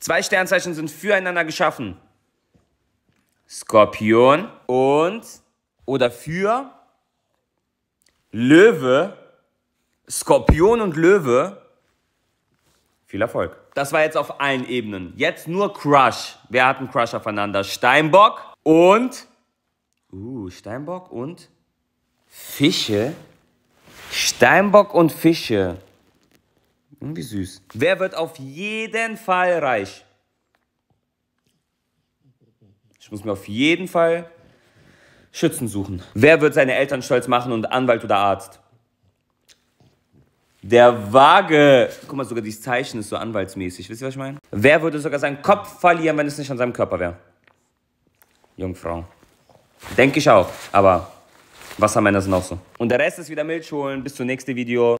Zwei Sternzeichen sind füreinander geschaffen. Skorpion und oder für Löwe, Skorpion und Löwe. Viel Erfolg. Das war jetzt auf allen Ebenen. Jetzt nur Crush. Wer hat einen Crush aufeinander? Steinbock und. Uh, Steinbock und Fische. Steinbock und Fische. Irgendwie hm, süß. Wer wird auf jeden Fall reich? Ich muss mir auf jeden Fall Schützen suchen. Wer wird seine Eltern stolz machen und Anwalt oder Arzt? Der Waage. Guck mal, sogar dieses Zeichen ist so anwaltsmäßig. Wisst ihr, was ich meine? Wer würde sogar seinen Kopf verlieren, wenn es nicht an seinem Körper wäre? Jungfrau. Denke ich auch. Aber Wassermänner sind auch so. Und der Rest ist wieder Milch holen. Bis zum nächsten Video.